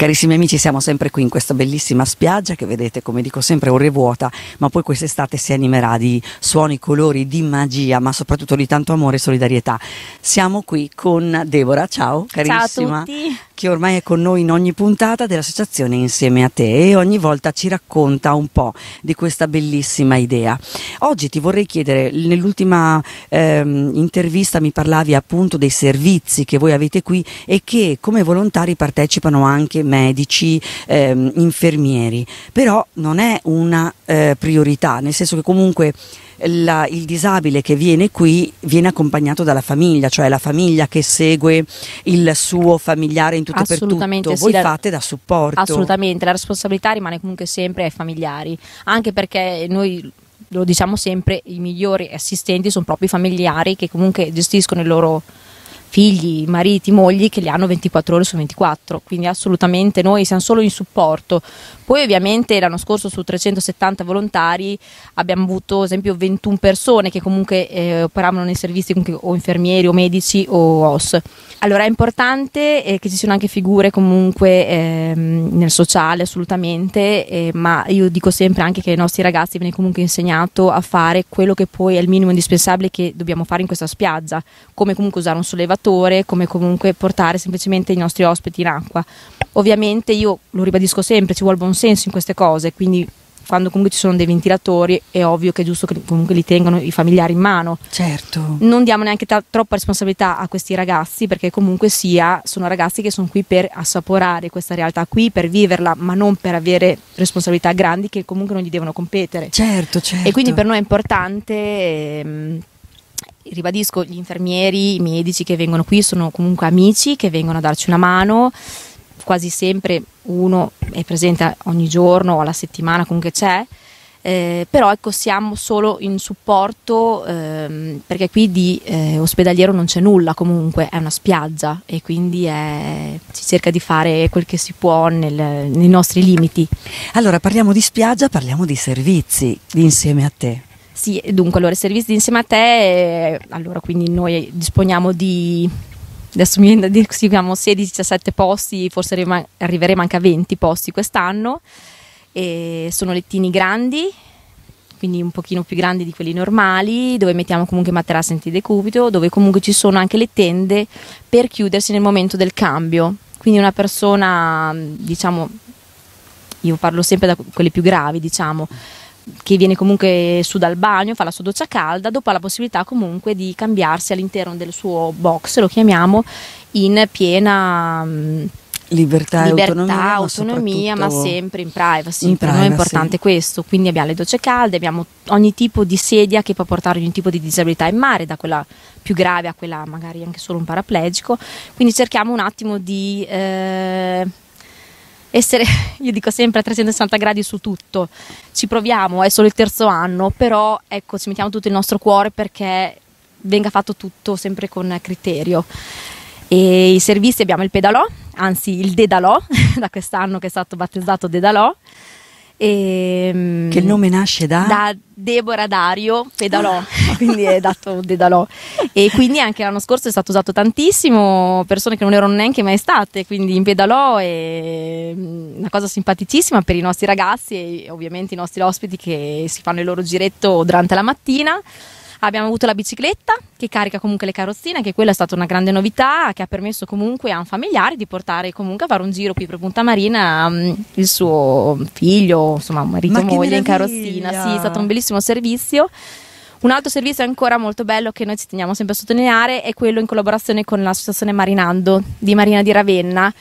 Carissimi amici, siamo sempre qui in questa bellissima spiaggia che vedete, come dico sempre, ore vuota, ma poi quest'estate si animerà di suoni, colori, di magia, ma soprattutto di tanto amore e solidarietà. Siamo qui con Deborah, ciao carissima. Ciao a tutti che ormai è con noi in ogni puntata dell'associazione Insieme a te e ogni volta ci racconta un po' di questa bellissima idea. Oggi ti vorrei chiedere, nell'ultima ehm, intervista mi parlavi appunto dei servizi che voi avete qui e che come volontari partecipano anche medici, ehm, infermieri, però non è una eh, priorità, nel senso che comunque la, il disabile che viene qui viene accompagnato dalla famiglia, cioè la famiglia che segue il suo familiare in tutto e per tutto. Sì, Voi la, fate da supporto. Assolutamente, la responsabilità rimane comunque sempre ai familiari, anche perché noi lo diciamo sempre, i migliori assistenti sono proprio i familiari che comunque gestiscono il loro figli, mariti, mogli che li hanno 24 ore su 24, quindi assolutamente noi siamo solo in supporto. Poi ovviamente l'anno scorso su 370 volontari abbiamo avuto ad esempio 21 persone che comunque eh, operavano nei servizi o infermieri o medici o OS. Allora è importante eh, che ci siano anche figure comunque eh, nel sociale assolutamente, eh, ma io dico sempre anche che ai nostri ragazzi viene comunque insegnato a fare quello che poi è il minimo indispensabile che dobbiamo fare in questa spiaggia, come comunque usare un sollevatore l'allenatore come comunque portare semplicemente i nostri ospiti in acqua. Ovviamente io lo ribadisco sempre, ci vuole buon senso in queste cose, quindi quando comunque ci sono dei ventilatori è ovvio che è giusto che comunque li tengano i familiari in mano. Certo. Non diamo neanche t- troppa responsabilità a questi ragazzi perché comunque sia sono ragazzi che sono qui per assaporare questa realtà qui, per viverla, ma non per avere responsabilità grandi che comunque non gli devono competere. Certo, certo. E quindi per noi è importante ehm, ribadisco, gli infermieri, i medici che vengono qui sono comunque amici che vengono a darci una mano, quasi sempre uno è presente ogni giorno o alla settimana comunque c'è, eh, però ecco siamo solo in supporto ehm, perché qui di eh, ospedaliero non c'è nulla comunque, è una spiaggia e quindi è, si cerca di fare quel che si può nel, nei nostri limiti. Allora parliamo di spiaggia, parliamo di servizi insieme a te. Sì, dunque, allora, i servizi di insieme a te, eh, allora, quindi noi disponiamo di adesso mi viene da siamo 16-17 posti, forse arriveremo anche a 20 posti quest'anno. E sono lettini grandi, quindi un pochino più grandi di quelli normali, dove mettiamo comunque materassi antidecubito, dove comunque ci sono anche le tende per chiudersi nel momento del cambio. Quindi una persona, diciamo, io parlo sempre da quelle più gravi, diciamo, che viene comunque su dal bagno, fa la sua doccia calda, dopo ha la possibilità comunque di cambiarsi all'interno del suo box, lo chiamiamo, in piena... Mm, libertà, libertà autonomia, autonomia ma, ma, sempre in privacy. In per privacy. noi è importante questo, quindi abbiamo le docce calde, abbiamo ogni tipo di sedia che può portare ogni tipo di disabilità in mare, da quella più grave a quella magari anche solo un paraplegico, quindi cerchiamo un attimo di... Eh, essere, io dico sempre a 360 gradi su tutto, ci proviamo, è solo il terzo anno, però ecco ci mettiamo tutto il nostro cuore perché venga fatto tutto sempre con criterio. E I servizi abbiamo il pedalò, anzi il dedalò, da quest'anno che è stato battezzato dedalò. E, ehm, che il nome nasce da? Da Deborah Dario Pedalò. Ah, quindi è dato dedalò. E quindi anche l'anno scorso è stato usato tantissimo, persone che non erano neanche mai state, quindi in pedalò è mm, una cosa simpaticissima per i nostri ragazzi e ovviamente i nostri ospiti che si fanno il loro giretto durante la mattina. Abbiamo avuto la bicicletta che carica comunque le carrozzine, anche quella è stata una grande novità che ha permesso comunque a un familiare di portare comunque a fare un giro qui per Punta Marina mm, il suo figlio, insomma marito, Ma moglie in carrozzina. Sì, è stato un bellissimo servizio. Un altro servizio ancora molto bello che noi ci teniamo sempre a sottolineare è quello in collaborazione con l'associazione Marinando di Marina di Ravenna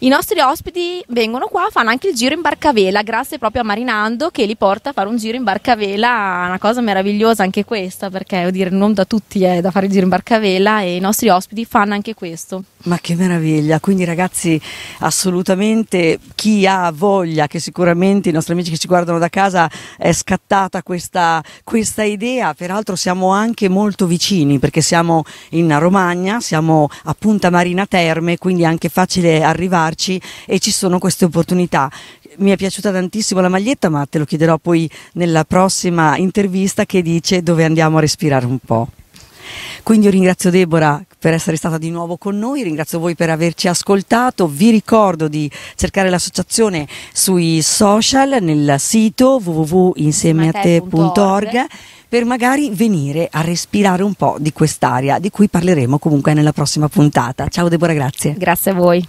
i nostri ospiti vengono qua, fanno anche il giro in barcavela, grazie proprio a Marinando che li porta a fare un giro in barcavela, una cosa meravigliosa anche questa, perché dire, non da tutti è da fare il giro in barcavela e i nostri ospiti fanno anche questo. Ma che meraviglia, quindi ragazzi assolutamente chi ha voglia, che sicuramente i nostri amici che ci guardano da casa è scattata questa, questa idea, peraltro siamo anche molto vicini perché siamo in Romagna, siamo a Punta Marina Terme, quindi è anche facile arrivare provarci e ci sono queste opportunità. Mi è piaciuta tantissimo la maglietta, ma te lo chiederò poi nella prossima intervista che dice dove andiamo a respirare un po'. Quindi io ringrazio Deborah per essere stata di nuovo con noi, ringrazio voi per averci ascoltato, vi ricordo di cercare l'associazione sui social, nel sito www.insiemeate.org per magari venire a respirare un po' di quest'aria di cui parleremo comunque nella prossima puntata. Ciao Deborah, grazie. Grazie a voi.